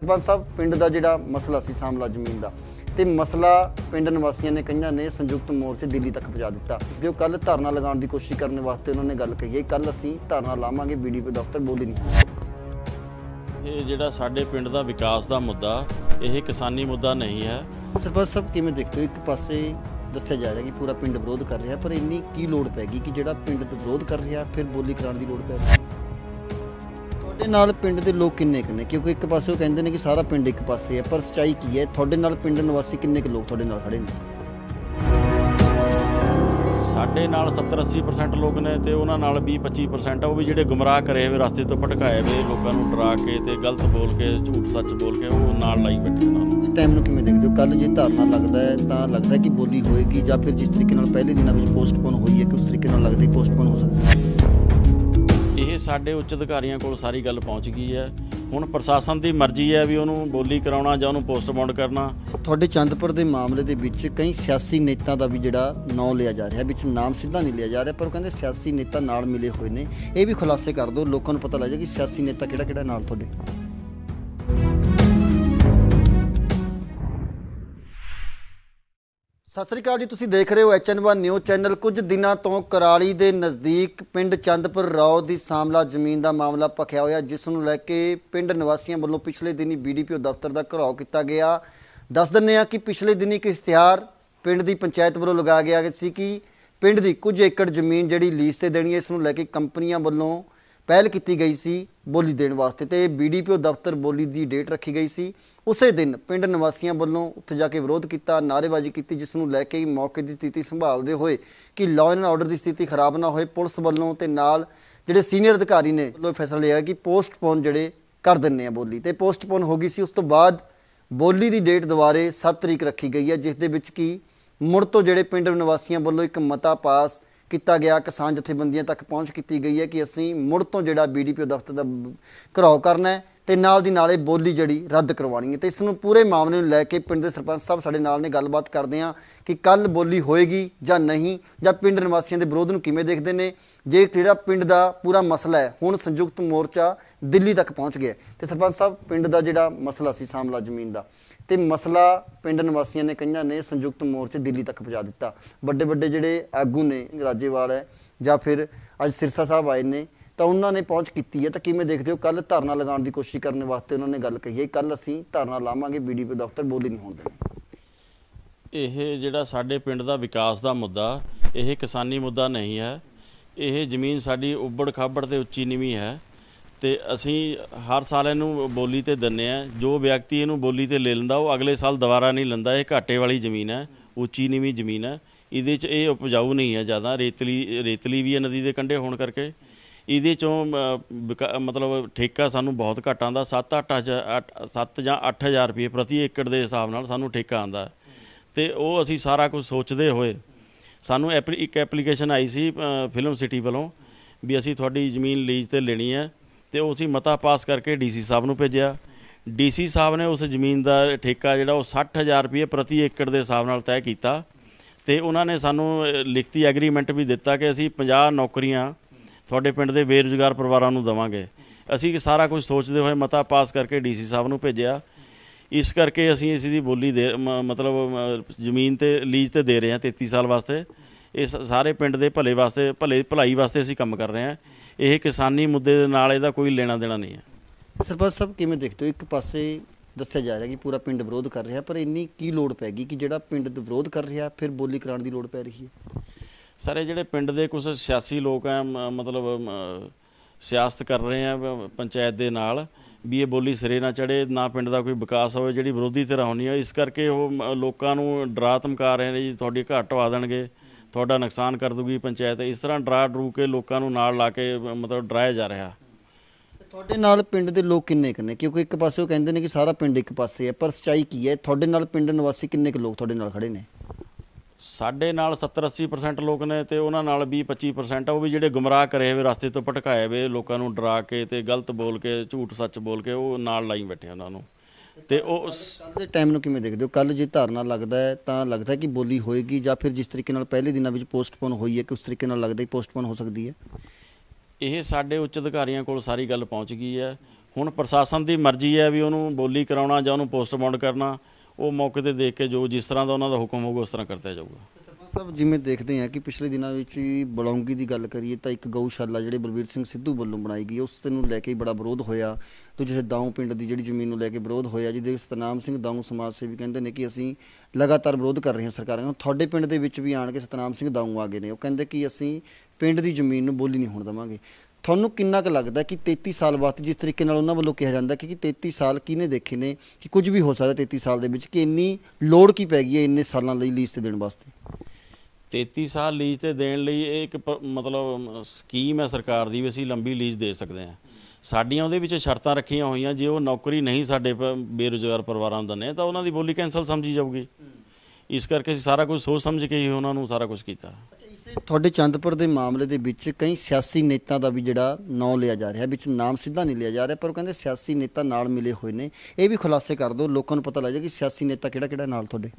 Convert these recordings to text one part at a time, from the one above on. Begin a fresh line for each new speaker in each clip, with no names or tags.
ਸਰਪੰਚ ਸਾਹਿਬ ਪਿੰਡ ਦਾ ਜਿਹੜਾ ਮਸਲਾ ਸੀ ਸਾਮਲਾ ਜ਼ਮੀਨ ਦਾ ਤੇ ਮਸਲਾ ਪਿੰਡ ਨਿਵਾਸੀਆਂ ਨੇ ਕਈਆਂ ਨੇ ਸੰਯੁਕਤ ਮੋਰਚੇ ਦਿੱਲੀ ਤੱਕ ਪਹੁੰਚਾ ਦਿੱਤਾ ਤੇ ਉਹ ਕੱਲ ਧਰਨਾ ਲਗਾਉਣ ਦੀ ਕੋਸ਼ਿਸ਼ ਕਰਨ ਵਾਸਤੇ ਉਹਨਾਂ ਨੇ ਗੱਲ ਕਹੀ ਹੈ ਕੱਲ ਅਸੀਂ ਧਰਨਾ ਲਾਵਾਂਗੇ ਬੀਡੀਪੀ ਦਫ਼ਤਰ ਬੋਲੀ ਨਹੀਂ
ਇਹ ਜਿਹੜਾ ਸਾਡੇ ਪਿੰਡ ਦਾ ਵਿਕਾਸ ਦਾ ਮੁੱਦਾ ਇਹ ਕਿਸਾਨੀ ਮੁੱਦਾ ਨਹੀਂ ਹੈ
ਸਰਪੰਚ ਸਾਹਿਬ ਕਿਵੇਂ ਦੇਖਦੇ ਇੱਕ ਪਾਸੇ ਦੱਸਿਆ ਜਾ ਰਿਹਾ ਕਿ ਪੂਰਾ ਪਿੰਡ ਵਿਰੋਧ ਕਰ ਰਿਹਾ ਪਰ ਇੰਨੀ ਕੀ ਲੋੜ ਪੈ ਗਈ ਕਿ ਜਿਹੜਾ ਪਿੰਡ ਵਿਰੋਧ ਕਰ ਰਿਹਾ ਫਿਰ ਬੋਲੀ ਕਰਾਉਣ ਦੀ ਲੋੜ ਪੈ ਗਈ ਤੁਹਾਡੇ ਨਾਲ ਪਿੰਡ ਦੇ ਲੋਕ ਕਿੰਨੇ ਕਿੰਨੇ ਕਿਉਂਕਿ ਇੱਕ ਪਾਸੇ ਉਹ ਕਹਿੰਦੇ ਨੇ ਕਿ ਸਾਰਾ ਪਿੰਡ ਇੱਕ ਪਾਸੇ ਹੈ ਪਰ ਸਚਾਈ ਕੀ ਹੈ ਤੁਹਾਡੇ ਨਾਲ ਪਿੰਡ ਨਿਵਾਸੀ ਕਿੰਨੇ ਕੁ ਲੋਕ ਤੁਹਾਡੇ ਨਾਲ ਖੜੇ ਨੇ
ਸਾਡੇ ਨਾਲ 70-80% ਲੋਕ ਨੇ ਤੇ ਉਹਨਾਂ ਨਾਲ 20-25% ਉਹ ਵੀ ਜਿਹੜੇ ਗੁੰਮਰਾਹ ਕਰੇ ਹੋਏ ਰਸਤੇ ਤੋਂ ਭਟਕਾਏ ਹੋਏ ਲੋਕਾਂ ਨੂੰ ਡਰਾ ਕੇ ਤੇ ਗਲਤ ਬੋਲ ਕੇ ਝੂਠ ਸੱਚ ਬੋਲ ਕੇ ਉਹ ਨਾਲ ਲਾਈ ਬੈਠੇ ਉਹਨਾਂ
ਨੂੰ ਟਾਈਮ ਨੂੰ ਕਿਵੇਂ ਦੇਖਦੇ ਹੋ ਕੱਲ ਜੇ ਧਰਨਾ ਲੱਗਦਾ ਹੈ ਤਾਂ ਲੱਗਦਾ ਕਿ ਬੋਲੀ ਹੋਏਗੀ ਜਾਂ ਫਿਰ ਜਿਸ ਤਰੀਕੇ ਨਾਲ ਪਹਿਲੇ ਦਿਨਾਂ ਵਿੱਚ ਪੋਸਟਪੋਨ ਹੋਈ ਹੈ ਕਿ ਉਸ ਤਰੀਕੇ ਨਾਲ ਲੱਗਦਾ ਪੋਸਟਪੋਨ ਹੋ ਸਕਦੀ ਹੈ
ਸਾਡੇ ਉੱਚ ਅਧਿਕਾਰੀਆਂ ਕੋਲ ਸਾਰੀ ਗੱਲ ਪਹੁੰਚ ਗਈ ਹੈ ਹੁਣ ਪ੍ਰਸ਼ਾਸਨ ਦੀ ਮਰਜ਼ੀ ਹੈ ਵੀ ਉਹਨੂੰ ਬੋਲੀ ਕਰਾਉਣਾ ਜਾਂ ਉਹਨੂੰ ਪੋਸਟਪੋਨ ਕਰਨਾ
ਤੁਹਾਡੇ ਚੰਦਪੁਰ ਦੇ ਮਾਮਲੇ ਦੇ ਵਿੱਚ ਕਈ ਸਿਆਸੀ ਨੇਤਾ ਦਾ ਵੀ ਜਿਹੜਾ ਨਾਂ ਲਿਆ ਜਾ ਰਿਹਾ ਵਿੱਚ ਨਾਮ ਸਿੱਧਾ ਨਹੀਂ ਲਿਆ ਜਾ ਰਿਹਾ ਪਰ ਉਹ ਕਹਿੰਦੇ ਸਿਆਸੀ ਨੇਤਾ ਨਾਲ ਮਿਲੇ ਹੋਏ ਨੇ ਇਹ ਵੀ ਖੁਲਾਸੇ ਕਰ ਦਿਓ ਲੋਕਾਂ ਨੂੰ ਪਤਾ ਲੱਗ ਜਾਏ ਕਿ ਸਿਆਸੀ ਨੇਤਾ ਕਿਹੜਾ ਕਿਹੜਾ ਨਾਲ ਤੁਹਾਡੇ ਸਤਿ ਸ੍ਰੀ ਅਕਾਲ ਜੀ ਤੁਸੀਂ ਦੇਖ ਰਹੇ ਹੋ ਐਚਐਨ1 ਨਿਊਜ਼ ਚੈਨਲ ਕੁਝ ਦਿਨਾਂ ਤੋਂ ਕਰਾਲੀ ਦੇ ਨਜ਼ਦੀਕ ਪਿੰਡ ਚੰਦਪੁਰ ਰਾਉ ਦੀ ਸਾਮਲਾ ਜ਼ਮੀਨ ਦਾ ਮਾਮਲਾ ਪਖਿਆ ਹੋਇਆ ਜਿਸ ਨੂੰ ਲੈ ਕੇ ਪਿੰਡ ਨਿਵਾਸੀਆਂ ਵੱਲੋਂ ਪਿਛਲੇ ਦਿਨੀ ਬੀਡੀਪੀਓ ਦਫ਼ਤਰ ਦਾ ਘਰਾਓ ਕੀਤਾ ਗਿਆ ਦੱਸ ਦਿੰਨੇ ਆ ਕਿ ਪਿਛਲੇ ਦਿਨੀ ਇੱਕ ਇਸ਼ਤਿਹਾਰ ਪਿੰਡ ਦੀ ਪੰਚਾਇਤ ਵੱਲੋਂ ਲਗਾ ਗਿਆ ਸੀ ਕਿ ਪਿੰਡ ਦੀ ਕੁਝ ਏਕੜ ਜ਼ਮੀਨ ਜਿਹੜੀ ਲੀਜ਼ ਤੇ ਦੇਣੀ ਹੈ ਇਸ ਨੂੰ ਲੈ ਕੇ ਕੰਪਨੀਆਂ ਵੱਲੋਂ ਪਹਿਲ ਕੀਤੀ ਗਈ ਸੀ ਬੋਲੀ ਦੇਣ ਵਾਸਤੇ ਤੇ ਬੀਡੀਪੀਓ ਦਫ਼ਤਰ ਬੋਲੀ ਦੀ ਡੇਟ ਰੱਖੀ ਗਈ ਸੀ ਉਸੇ ਦਿਨ ਪਿੰਡ ਨਿਵਾਸੀਆਂ ਵੱਲੋਂ ਉੱਥੇ ਜਾ ਕੇ ਵਿਰੋਧ ਕੀਤਾ ਨਾਰੇਬਾਜ਼ੀ ਕੀਤੀ ਜਿਸ ਨੂੰ ਲੈ ਕੇ ਮੌਕੇ ਦੀ ਸਥਿਤੀ ਸੰਭਾਲਦੇ ਹੋਏ ਕਿ ਲਾਅ ਐਂਡ ਆਰਡਰ ਦੀ ਸਥਿਤੀ ਖਰਾਬ ਨਾ ਹੋਏ ਪੁਲਿਸ ਵੱਲੋਂ ਤੇ ਨਾਲ ਜਿਹੜੇ ਸੀਨੀਅਰ ਅਧਿਕਾਰੀ ਨੇ ਵੱਲੋਂ ਫੈਸਲਾ ਲਿਆ ਕਿ ਪੋਸਟਪੋਨ ਜਿਹੜੇ ਕਰ ਦਿੰਨੇ ਆ ਬੋਲੀ ਤੇ ਪੋਸਟਪੋਨ ਹੋ ਗਈ ਸੀ ਉਸ ਤੋਂ ਬਾਅਦ ਬੋਲੀ ਦੀ ਡੇਟ ਦੁਬਾਰੇ 7 ਤਰੀਕ ਰੱਖੀ ਗਈ ਹੈ ਜਿਸ ਦੇ ਵਿੱਚ ਕੀ ਮੁਰਤੋ ਤੋਂ ਜਿਹੜੇ ਪਿੰਡ ਨਿਵਾਸੀਆਂ ਵੱਲੋਂ ਇੱਕ ਮਤਾ ਪਾਸ ਕੀਤਾ ਗਿਆ ਕਿਸਾਨ ਜਥੇਬੰਦੀਆਂ ਤੱਕ ਪਹੁੰਚ ਕੀਤੀ ਗਈ ਹੈ ਕਿ ਅਸੀਂ ਮੁੜ ਤੋਂ ਜਿਹੜਾ ਬੀਡੀਪੀਓ ਦਫ਼ਤਰ ਦਾ ਘਰਾਓ ਕਰਨਾ ਹੈ ਤੇ ਨਾਲ ਦੀ ਨਾਲੇ ਬੋਲੀ ਜਿਹੜੀ ਰੱਦ ਕਰਵਾਣੀ ਹੈ ਤੇ ਇਸ ਨੂੰ ਪੂਰੇ ਮਾਮਲੇ ਨੂੰ ਲੈ ਕੇ ਪਿੰਡ ਦੇ ਸਰਪੰਚ ਸਾਹਿਬ ਸਾਡੇ ਨਾਲ ਨੇ ਗੱਲਬਾਤ ਕਰਦੇ ਆ ਕਿ ਕੱਲ ਬੋਲੀ ਹੋਏਗੀ ਜਾਂ ਨਹੀਂ ਜਾਂ ਪਿੰਡ ਨਿਵਾਸੀਆਂ ਦੇ ਵਿਰੋਧ ਨੂੰ ਕਿਵੇਂ ਦੇਖਦੇ ਨੇ ਜੇ ਜਿਹੜਾ ਪਿੰਡ ਦਾ ਪੂਰਾ ਮਸਲਾ ਹੈ ਹੁਣ ਸੰਯੁਕਤ ਮੋਰਚਾ ਦਿੱਲੀ ਤੱਕ ਪਹੁੰਚ ਗਿਆ ਤੇ ਸਰਪੰਚ ਸਾਹਿਬ ਪਿੰਡ ਦਾ ਜਿਹੜਾ ਮਸਲਾ ਸੀ ਸਾਮਲਾ ਜ਼ਮੀਨ ਦਾ ਤੇ ਮਸਲਾ ਪਿੰਡ ਨਿਵਾਸੀਆਂ ਨੇ ਕਈਆਂ ਨੇ ਸੰਯੁਕਤ ਮੋਰਚੇ ਦਿੱਲੀ ਤੱਕ ਪਹੁੰਚਾ ਦਿੱਤਾ ਵੱਡੇ ਵੱਡੇ ਜਿਹੜੇ ਆਗੂ ਨੇ ਰਾਜੇਵਾਲ ਹੈ ਜਾਂ ਫਿਰ ਅੱਜ ਸਿਰਸਾ ਸਾਹਿਬ ਆਏ ਨੇ ਤਾਂ ਉਹਨਾਂ ਨੇ ਪਹੁੰਚ ਕੀਤੀ ਹੈ ਤਾਂ ਕਿਵੇਂ ਦੇਖਦੇ ਹੋ ਕੱਲ ਧਰਨਾ ਲਗਾਉਣ ਦੀ ਕੋਸ਼ਿਸ਼ ਕਰਨ ਵਾਸਤੇ ਉਹਨਾਂ ਨੇ ਗੱਲ ਕਹੀ ਹੈ ਕੱਲ ਅਸੀਂ ਧਰਨਾ ਲਾਵਾਂਗੇ ਬੀਡੀਪੀ ਦਫ਼ਤਰ ਬੋਲੀ ਨਹੀਂ ਹੁੰਦੇ
ਇਹ ਜਿਹੜਾ ਸਾਡੇ ਪਿੰਡ ਦਾ ਵਿਕਾਸ ਦਾ ਮੁੱਦਾ ਇਹ ਕਿਸਾਨੀ ਮੁੱਦਾ ਨਹੀਂ ਹੈ ਇਹ ਜ਼ਮੀਨ ਸਾਡੀ ਉੱਬੜ ਖਾਬੜ ਤੇ ਉੱਚੀ ਨੀਵੀਂ ਹੈ ਤੇ ਅਸੀਂ ਹਰ ਸਾਲ ਇਹਨੂੰ ਬੋਲੀ ਤੇ ਦਿੰਨੇ ਆ ਜੋ ਵਿਅਕਤੀ ਇਹਨੂੰ ਬੋਲੀ ਤੇ ਲੈ ਲੈਂਦਾ ਉਹ ਅਗਲੇ ਸਾਲ ਦੁਬਾਰਾ ਨਹੀਂ ਲੈਂਦਾ ਇਹ ਘਾਟੇ ਵਾਲੀ ਜ਼ਮੀਨ ਹੈ ਉੱਚੀ ਨੀਵੀਂ ਜ਼ਮੀਨ ਹੈ ਇਹਦੇ 'ਚ ਇਹ ਉਪਜਾਊ ਨਹੀਂ ਹੈ ਜ਼ਿਆਦਾ ਰੇਤਲੀ ਰੇਤਲੀ ਵੀ ਹੈ ਨਦੀ ਦੇ ਕੰਢੇ ਹੋਣ ਕਰਕੇ ਇਹਦੇ ਚੋਂ ਮਤਲਬ ਠੇਕਾ ਸਾਨੂੰ ਬਹੁਤ ਘੱਟ ਆਂਦਾ 7-8 7 ਜਾਂ 8000 ਰੁਪਏ ਪ੍ਰਤੀ ਏਕੜ ਦੇ ਹਿਸਾਬ ਨਾਲ ਸਾਨੂੰ ਠੇਕਾ ਆਂਦਾ ਤੇ ਉਹ ਅਸੀਂ ਸਾਰਾ ਕੁਝ ਸੋਚਦੇ ਹੋਏ ਸਾਨੂੰ ਇੱਕ ਐਪਲੀਕੇਸ਼ਨ ਆਈ ਸੀ ਫਿਲਮ ਸਿਟੀ ਵੱਲੋਂ ਵੀ ਅਸੀਂ ਤੁਹਾਡੀ ਜ਼ਮੀਨ ਲੀਜ਼ ਤੇ ਲੈਣੀ ਹੈ ਤੇ ਉਹ ਅਸੀਂ ਮਤਾ ਪਾਸ ਕਰਕੇ ਡੀਸੀ ਸਾਹਿਬ ਨੂੰ ਭੇਜਿਆ ਡੀਸੀ ਸਾਹਿਬ ਨੇ ਉਸ ਜ਼ਮੀਨ ਦਾ ਠੇਕਾ ਜਿਹੜਾ ਉਹ 60000 ਰੁਪਏ ਪ੍ਰਤੀ ਏਕੜ ਦੇ ਹਿਸਾਬ ਨਾਲ ਤੈਅ ਕੀਤਾ ਤੇ ਉਹਨਾਂ ਨੇ ਸਾਨੂੰ ਲਿਖਤੀ ਐਗਰੀਮੈਂਟ ਵੀ ਦਿੱਤਾ ਕਿ ਅਸੀਂ 50 ਨੌਕਰੀਆਂ ਤੁਹਾਡੇ ਪਿੰਡ ਦੇ ਬੇਰੁਜ਼ਗਾਰ ਪਰਿਵਾਰਾਂ ਨੂੰ ਦਵਾਂਗੇ ਅਸੀਂ ਸਾਰਾ ਕੁਝ ਸੋਚਦੇ ਹੋਏ ਮਤਾ ਪਾਸ ਕਰਕੇ ਡੀਸੀ ਸਾਹਿਬ ਨੂੰ ਭੇਜਿਆ ਇਸ ਕਰਕੇ ਅਸੀਂ ਇਸ ਦੀ ਬੋਲੀ ਦੇ ਮਤਲਬ ਜ਼ਮੀਨ ਤੇ ਲੀਜ਼ ਤੇ ਦੇ ਰਹੇ ਹਾਂ 33 ਸਾਲ ਵਾਸਤੇ ਇਹ ਸਾਰੇ ਪਿੰਡ ਦੇ ਭਲੇ ਵਾਸਤੇ ਭਲੇ ਭਲਾਈ ਵਾਸਤੇ ਅਸੀਂ ਕੰਮ ਕਰ ਰਹੇ ਹਾਂ ਇਹ ਕਿਸਾਨੀ ਮੁੱਦੇ ਦੇ ਨਾਲ ਇਹਦਾ ਕੋਈ ਲੈਣਾ ਦੇਣਾ ਨਹੀਂ ਹੈ
ਸਰਪੰਚ ਸਾਹਿਬ ਕਿਵੇਂ ਦੇਖਦੇ ਹੋ ਇੱਕ ਪਾਸੇ ਦੱਸਿਆ ਜਾ ਰਿਹਾ ਕਿ ਪੂਰਾ ਪਿੰਡ ਵਿਰੋਧ ਕਰ ਰਿਹਾ ਪਰ ਇੰਨੀ ਕੀ ਲੋੜ ਪੈ ਗਈ ਕਿ ਜਿਹੜਾ ਪਿੰਡ ਵਿਰੋਧ ਕਰ ਰਿਹਾ ਫਿਰ ਬੋਲੀ ਕਰਾਉਣ ਦੀ ਲੋੜ ਪੈ ਰਹੀ ਹੈ
ਸਾਰੇ ਜਿਹੜੇ ਪਿੰਡ ਦੇ ਕੁਝ ਸਿਆਸੀ ਲੋਕ ਆ ਮਤਲਬ ਸਿਆਸਤ ਕਰ ਰਹੇ ਆ ਪੰਚਾਇਤ ਦੇ ਨਾਲ ਵੀ ਇਹ ਬੋਲੀ ਸਿਰੇ ਨਾ ਚੜੇ ਨਾ ਪਿੰਡ ਦਾ ਕੋਈ ਵਿਕਾਸ ਹੋਵੇ ਜਿਹੜੀ ਵਿਰੋਧੀ ਧਿਰ ਹੋਣੀ ਆ ਇਸ ਕਰਕੇ ਉਹ ਲੋਕਾਂ ਨੂੰ ਡਰਾ ਧਮਕਾ ਰਹੇ ਨੇ ਜੀ ਤੁਹਾਡੀ ਘਾਟ ਟਵਾ ਦੇਣਗੇ ਤੁਹਾਡਾ ਨੁਕਸਾਨ ਕਰ ਦੂਗੀ ਪੰਚਾਇਤ ਇਸ ਤਰ੍ਹਾਂ ਡਰਾ ਡਰੂ ਕੇ ਲੋਕਾਂ ਨੂੰ ਨਾਲ ਲਾ ਕੇ ਮਤਲਬ ਡਰਾਇਆ ਜਾ ਰਿਹਾ
ਤੁਹਾਡੇ ਨਾਲ ਪਿੰਡ ਦੇ ਲੋਕ ਕਿੰਨੇ ਕਿੰਨੇ ਕਿਉਂਕਿ ਇੱਕ ਪਾਸੇ ਉਹ ਕਹਿੰਦੇ ਨੇ ਕਿ ਸਾਰਾ ਪਿੰਡ ਇੱਕ ਪਾਸੇ ਹੈ ਪਰ ਸਚਾਈ ਕੀ ਹੈ ਤੁਹਾਡੇ ਨਾਲ ਪਿੰਡ ਨਿਵਾਸੀ ਕਿੰਨੇ ਕੁ ਲੋਕ ਤੁਹਾਡੇ ਨਾਲ ਖੜੇ ਨੇ
ਸਾਡੇ ਨਾਲ 70-80% ਲੋਕ ਨੇ ਤੇ ਉਹਨਾਂ ਨਾਲ 20-25% ਉਹ ਵੀ ਜਿਹੜੇ ਗੁੰਮਰਾਹ ਕਰੇ ਹੋਏ ਰਸਤੇ ਤੋਂ ਭਟਕਾਏ ਹੋਏ ਲੋਕਾਂ ਨੂੰ ਡਰਾ ਕੇ ਤੇ ਗਲਤ ਬੋਲ ਕੇ ਝੂਠ ਸੱਚ ਬੋਲ ਕੇ ਉਹ ਨਾਲ ਲਾਈ ਬੈਠੇ ਉਹਨਾਂ ਨੂੰ ਤੇ ਉਹ
ਕੱਲ ਦੇ ਟਾਈਮ ਨੂੰ ਕਿਵੇਂ ਦੇਖਦੇ ਹੋ ਕੱਲ ਜੇ ਧਾਰਨਾ ਲੱਗਦਾ ਹੈ ਤਾਂ ਲੱਗਦਾ ਕਿ ਬੋਲੀ ਹੋਏਗੀ ਜਾਂ ਫਿਰ ਜਿਸ ਤਰੀਕੇ ਨਾਲ ਪਹਿਲੇ ਦਿਨਾਂ ਵਿੱਚ ਪੋਸਟਪੋਨ ਹੋਈ ਹੈ ਕਿ ਉਸ ਤਰੀਕੇ ਨਾਲ ਲੱਗਦਾ ਹੈ ਪੋਸਟਪੋਨ ਹੋ ਸਕਦੀ ਹੈ
ਇਹ ਸਾਡੇ ਉੱਚ ਅਧਿਕਾਰੀਆਂ ਕੋਲ ਸਾਰੀ ਗੱਲ ਪਹੁੰਚ ਗਈ ਹੈ ਹੁਣ ਪ੍ਰਸ਼ਾਸਨ ਦੀ ਮਰਜ਼ੀ ਹੈ ਵੀ ਉਹਨੂੰ ਬੋਲੀ ਕਰਾਉਣਾ ਜਾਂ ਉਹਨੂੰ ਪੋਸਟਪੋਨ ਕਰਨਾ ਉਹ ਮੌਕੇ ਤੇ ਦੇਖ ਕੇ ਜੋ ਜਿਸ ਤਰ੍ਹਾਂ ਦਾ ਉਹਨਾਂ ਦਾ ਹੁਕਮ ਹੋਊਗਾ ਉਸ ਤਰ੍ਹਾਂ ਕਰਤਾ ਜਾਊਗਾ
ਸਭ ਜਿਵੇਂ ਦੇਖਦੇ ਆ ਕਿ ਪਿਛਲੇ ਦਿਨਾਂ ਵਿੱਚ ਬਲੌਂਗੀ ਦੀ ਗੱਲ ਕਰੀਏ ਤਾਂ ਇੱਕ ਗਊਸ਼ਾਲਾ ਜਿਹੜੇ ਬਲਵੀਰ ਸਿੰਘ ਸਿੱਧੂ ਵੱਲੋਂ ਬਣਾਈ ਗਈ ਉਸ ਨੂੰ ਲੈ ਕੇ ਬੜਾ ਵਿਰੋਧ ਹੋਇਆ ਦੂਜੇ ਦਾਉਂ ਪਿੰਡ ਦੀ ਜਿਹੜੀ ਜ਼ਮੀਨ ਨੂੰ ਲੈ ਕੇ ਵਿਰੋਧ ਹੋਇਆ ਜਿਹਦੇ ਸਤਨਾਮ ਸਿੰਘ ਦਾਉਂ ਸਮਾਜ ਸੇਵੀ ਕਹਿੰਦੇ ਨੇ ਕਿ ਅਸੀਂ ਲਗਾਤਾਰ ਵਿਰੋਧ ਕਰ ਰਹੇ ਹਾਂ ਸਰਕਾਰਾਂ ਨੂੰ ਤੁਹਾਡੇ ਪਿੰਡ ਦੇ ਵਿੱਚ ਵੀ ਆਣ ਕੇ ਸਤਨਾਮ ਸਿੰਘ ਦਾਉਂ ਆ ਗਏ ਨੇ ਉਹ ਕਹਿੰਦੇ ਕਿ ਅਸੀਂ ਪਿੰਡ ਦੀ ਜ਼ਮੀਨ ਨੂੰ ਬੋਲੀ ਨਹੀਂ ਹੋਣ ਦਵਾਂਗੇ ਤੁਹਾਨੂੰ ਕਿੰਨਾ ਕੁ ਲੱਗਦਾ ਕਿ 33 ਸਾਲ ਬਾਅਦ ਜਿਸ ਤਰੀਕੇ ਨਾਲ ਉਹਨਾਂ ਵੱਲੋਂ ਕਿਹਾ ਜਾਂਦਾ ਕਿ 33 ਸਾਲ ਕਿਹਨੇ ਦੇਖੇ ਨੇ ਕਿ ਕੁਝ ਵੀ ਹੋ ਸਕਦਾ 33 ਸਾਲ ਦੇ ਵਿੱਚ ਕਿ ਇੰਨੀ ਲੋੜ ਕੀ ਪੈ ਗਈ ਹੈ ਇੰਨੇ ਸਾਲਾਂ ਲਈ ਲੀਜ਼ ਤੇ ਦੇਣ ਵਾਸਤੇ
33 ਸਾਲ ਲੀਜ਼ ਤੇ ਦੇਣ ਲਈ ਇਹ ਇੱਕ ਮਤਲਬ ਸਕੀਮ ਹੈ ਸਰਕਾਰ ਦੀ ਵੀ ਅਸੀਂ ਲੰਬੀ ਲੀਜ਼ ਦੇ ਸਕਦੇ ਹਾਂ ਸਾਡੀਆਂ ਉਹਦੇ ਵਿੱਚ ਸ਼ਰਤਾਂ ਰੱਖੀਆਂ ਹੋਈਆਂ ਜੇ ਉਹ ਨੌਕਰੀ ਨਹੀਂ ਸਾਡੇ ਬੇਰੋਜ਼ਗਾਰ ਪਰਿਵਾਰਾਂ ਦਾ ਨੇ ਤਾਂ ਉਹਨਾਂ ਦੀ ਬੋਲੀ ਕੈਨਸਲ ਸਮਝੀ ਜਾਊਗੀ ਇਸ ਕਰਕੇ ਅਸੀਂ ਸਾਰਾ ਕੁਝ ਸੋਚ ਸਮਝ ਕੇ ਹੀ ਉਹਨਾਂ ਨੂੰ ਸਾਰਾ ਕੁਝ ਕੀਤਾ
ਤੁਹਾਡੇ ਚੰਦਪੁਰ ਦੇ ਮਾਮਲੇ ਦੇ ਵਿੱਚ ਕਈ ਸਿਆਸੀ ਨੇਤਾ ਦਾ ਵੀ ਜਿਹੜਾ ਨਾਂ ਲਿਆ ਜਾ ਰਿਹਾ ਵਿੱਚ ਨਾਮ ਸਿੱਧਾ ਨਹੀਂ ਲਿਆ ਜਾ ਰਿਹਾ ਪਰ ਉਹ ਕਹਿੰਦੇ ਸਿਆਸੀ ਨੇਤਾ ਨਾਲ ਮਿਲੇ ਹੋਏ ਨੇ ਇਹ ਵੀ ਖੁਲਾਸੇ ਕਰ ਦਿਓ ਲੋਕਾਂ ਨੂੰ ਪਤਾ ਲੱਗ ਜਾਏ ਕਿ ਸਿਆਸੀ ਨੇਤਾ ਕਿਹੜਾ ਕਿਹੜਾ ਨਾਲ ਤੁਹਾਡੇ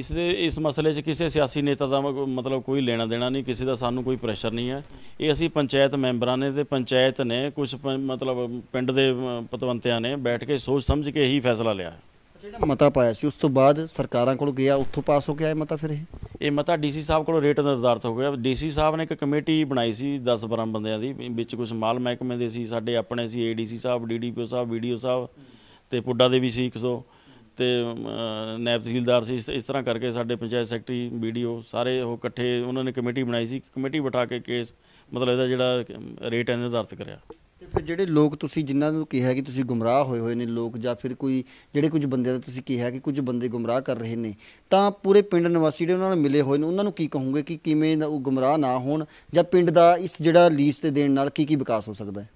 ਇਸ ਦੇ ਇਸ ਮਸਲੇ 'ਚ ਕਿਸੇ ਸਿਆਸੀ ਨੇਤਾ ਦਾ ਮਤਲਬ ਕੋਈ ਲੈਣਾ ਦੇਣਾ ਨਹੀਂ ਕਿਸੇ ਦਾ ਸਾਨੂੰ ਕੋਈ ਪ੍ਰੈਸ਼ਰ ਨਹੀਂ ਹੈ ਇਹ ਅਸੀਂ ਪੰਚਾਇਤ ਮੈਂਬਰਾਂ ਨੇ ਤੇ ਪੰਚਾਇਤ ਨੇ ਕੁਝ ਮਤਲਬ ਪਿੰਡ ਦੇ ਪਤਵੰਤਿਆਂ ਨੇ ਬੈਠ ਕੇ ਸੋਚ ਸਮਝ ਕੇ ਹੀ ਫੈਸਲਾ ਲਿਆ
ਜਿਹੜਾ ਮਤਾ ਪਾਇਆ ਸੀ ਉਸ ਤੋਂ ਬਾਅਦ ਸਰਕਾਰਾਂ ਕੋਲ ਗਿਆ ਉੱਥੋਂ ਪਾਸ ਹੋ ਗਿਆ ਇਹ ਮਤਾ ਫਿਰ ਇਹ
ਇਹ ਮਤਾ ਡੀਸੀ ਸਾਹਿਬ ਕੋਲ ਰੇਟ ਨਿਰਧਾਰਤ ਹੋ ਗਿਆ ਡੀਸੀ ਸਾਹਿਬ ਨੇ ਇੱਕ ਕਮੇਟੀ ਬਣਾਈ ਸੀ 10 12 ਬੰਦਿਆਂ ਦੀ ਵਿੱਚ ਕੁਝ ਮਾਲ ਮਹਿਕਮੇ ਦੇ ਸੀ ਸਾਡੇ ਆਪਣੇ ਸੀ ਏਡੀਸੀ ਸਾਹਿਬ ਡੀਡੀਪੀਓ ਸਾਹਿਬ ਵੀਡੀਓ ਸਾਹਿਬ ਤੇ ਪੁੱਡਾ ਦੇ ਵੀ ਸੀ 100 ਤੇ ਨਾਇਬ ਤਹਿਸੀਲਦਾਰ ਸੀ ਇਸ ਤਰ੍ਹਾਂ ਕਰਕੇ ਸਾਡੇ ਪੰਚਾਇਤ ਸੈਕਟਰੀ ਵੀਡੀਓ ਸਾਰੇ ਉਹ ਇਕੱਠੇ ਉਹਨਾਂ ਨੇ ਕਮੇਟੀ ਬਣਾਈ ਸੀ ਕਮੇਟੀ ਬਿਠਾ ਕੇ ਕੇਸ ਮਤਲਬ ਇਹਦਾ ਜਿਹੜਾ ਰੇਟ ਹੈ ਨਿਰਧਾਰਤ ਕਰਿਆ
ਫਿਰ ਜਿਹੜੇ ਲੋਕ ਤੁਸੀਂ ਜਿਨ੍ਹਾਂ ਨੂੰ ਕਿਹਾ ਕਿ ਤੁਸੀਂ ਗੁੰਮਰਾਹ ਹੋਏ ਹੋਏ ਨੇ ਲੋਕ ਜਾਂ ਫਿਰ ਕੋਈ ਜਿਹੜੇ ਕੁਝ ਬੰਦੇ ਦਾ ਤੁਸੀਂ ਕਿਹਾ ਕਿ ਕੁਝ ਬੰਦੇ ਗੁੰਮਰਾਹ ਕਰ ਰਹੇ ਨੇ ਤਾਂ ਪੂਰੇ ਪਿੰਡ ਨਿਵਾਸੀ ਜਿਹੜੇ ਉਹਨਾਂ ਨਾਲ ਮਿਲੇ ਹੋਏ ਨੇ ਉਹਨਾਂ ਨੂੰ ਕੀ ਕਹੋਗੇ ਕਿ ਕਿਵੇਂ ਉਹ ਗੁੰਮਰਾਹ ਨਾ ਹੋਣ ਜਾਂ ਪਿੰਡ ਦਾ ਇਸ ਜਿਹੜਾ ਲੀਜ਼ ਤੇ ਦੇਣ ਨਾਲ ਕੀ ਕੀ ਵਿਕਾਸ ਹੋ ਸਕਦਾ ਹੈ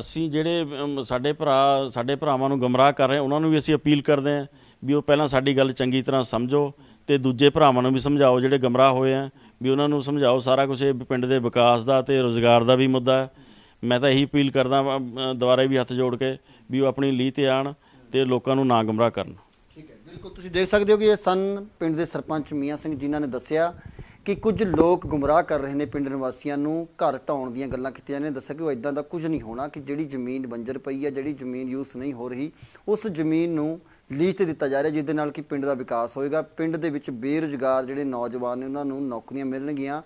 ਅਸੀਂ ਜਿਹੜੇ ਸਾਡੇ ਭਰਾ ਸਾਡੇ ਭਰਾਵਾਂ ਨੂੰ ਗੁੰਮਰਾਹ ਕਰ ਰਹੇ ਉਹਨਾਂ ਨੂੰ ਵੀ ਅਸੀਂ ਅਪੀਲ ਕਰਦੇ ਆਂ ਵੀ ਉਹ ਪਹਿਲਾਂ ਸਾਡੀ ਗੱਲ ਚੰਗੀ ਤਰ੍ਹਾਂ ਸਮਝੋ ਤੇ ਦੂਜੇ ਭਰਾਵਾਂ ਨੂੰ ਵੀ ਸਮਝਾਓ ਜਿਹੜੇ ਗਮਰਾਹ ਹੋਏ ਆ ਵੀ ਉਹਨਾਂ ਨੂੰ ਸਮਝਾਓ ਸਾਰਾ ਕੁਝ ਇਹ ਪਿੰਡ ਦੇ ਵਿਕਾਸ ਦਾ ਤੇ ਰੋਜ਼ਗਾਰ ਦਾ ਵੀ ਮੁੱਦਾ ਹੈ ਮੈਂ ਤਾਂ ਇਹੀ ਅਪੀਲ ਕਰਦਾ ਦੁਬਾਰਾ ਵੀ ਹੱਥ ਜੋੜ ਕੇ ਵੀ ਉਹ ਆਪਣੀ ਲੀਹ ਤੇ ਆਣ ਤੇ ਲੋਕਾਂ ਨੂੰ ਨਾ ਗਮਰਾ ਕਰਨ ਠੀਕ
ਹੈ ਬਿਲਕੁਲ ਤੁਸੀਂ ਦੇਖ ਸਕਦੇ ਹੋ ਕਿ ਇਹ ਸਨ ਪਿੰਡ ਦੇ ਸਰਪੰਚ ਮੀਆਂ ਸਿੰਘ ਜਿਨ੍ਹਾਂ ਨੇ ਦੱਸਿਆ ਕਿ ਕੁਝ ਲੋਕ ਗੁੰਮਰਾਹ ਕਰ ਰਹੇ ਨੇ ਪਿੰਡ ਨਿਵਾਸੀਆਂ ਨੂੰ ਘਰ ਢਾਉਣ ਦੀਆਂ ਗੱਲਾਂ ਕੀਤੀਆਂ ਨੇ ਦੱਸਿਆ ਕਿ ਉਹ ਇਦਾਂ ਦਾ ਕੁਝ ਨਹੀਂ ਹੋਣਾ ਕਿ ਜਿਹੜੀ ਜ਼ਮੀਨ ਬੰਜਰ ਪਈ ਹੈ ਜਿਹੜੀ ਜ਼ਮੀਨ ਯੂਸ ਨਹੀਂ ਹੋ ਰਹੀ ਉਸ ਜ਼ਮੀਨ ਨੂੰ ਲੀਜ਼ ਤੇ ਦਿੱਤਾ ਜਾ ਰਿਹਾ ਜਿਸ ਦੇ ਨਾਲ ਕਿ ਪਿੰਡ ਦਾ ਵਿਕਾਸ ਹੋਏਗਾ ਪਿੰਡ ਦੇ ਵਿੱਚ ਬੇਰੁਜ਼ਗਾਰ ਜਿਹੜੇ ਨੌਜਵਾਨ ਨੇ ਉਹਨਾਂ ਨੂੰ ਨੌਕਰੀਆਂ ਮਿਲਣਗੀਆਂ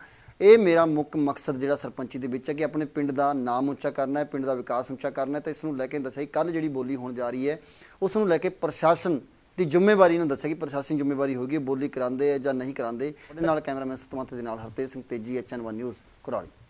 ਇਹ ਮੇਰਾ ਮੁੱਖ ਮਕਸਦ ਜਿਹੜਾ ਸਰਪੰਚੀ ਦੇ ਵਿੱਚ ਹੈ ਕਿ ਆਪਣੇ ਪਿੰਡ ਦਾ ਨਾਮ ਉੱਚਾ ਕਰਨਾ ਹੈ ਪਿੰਡ ਦਾ ਵਿਕਾਸ ਉੱਚਾ ਕਰਨਾ ਹੈ ਤਾਂ ਇਸ ਨੂੰ ਲੈ ਕੇ ਦੱਸਿਆ ਕੱਲ ਜਿਹੜੀ ਬੋਲੀ ਹੋਣ ਜਾ ਰਹੀ ਹੈ ਉਸ ਨੂੰ ਲੈ ਕੇ ਪ੍ਰਸ਼ਾਸਨ ਦੀ ਜ਼ਿੰਮੇਵਾਰੀ ਨੂੰ ਦੱਸਿਆ ਕਿ ਪ੍ਰਸ਼ਾਸਨ ਜ਼ਿੰਮੇਵਾਰੀ ਹੋਗੀ ਬੋਲੀ ਕਰਾਂਦੇ ਆ ਜਾਂ ਨਹੀਂ ਕਰਾਂਦੇ ਉਹਦੇ ਨਾਲ ਕੈਮਰਾਮੈਨ ਸਤਵੰਤ ਦੇ ਨਾਲ ਹਰਤੇਜ ਸਿੰਘ ਤੇਜੀ ਐਚਐਨ1 ਨਿਊਜ਼ ਕੁਰਾਲੀ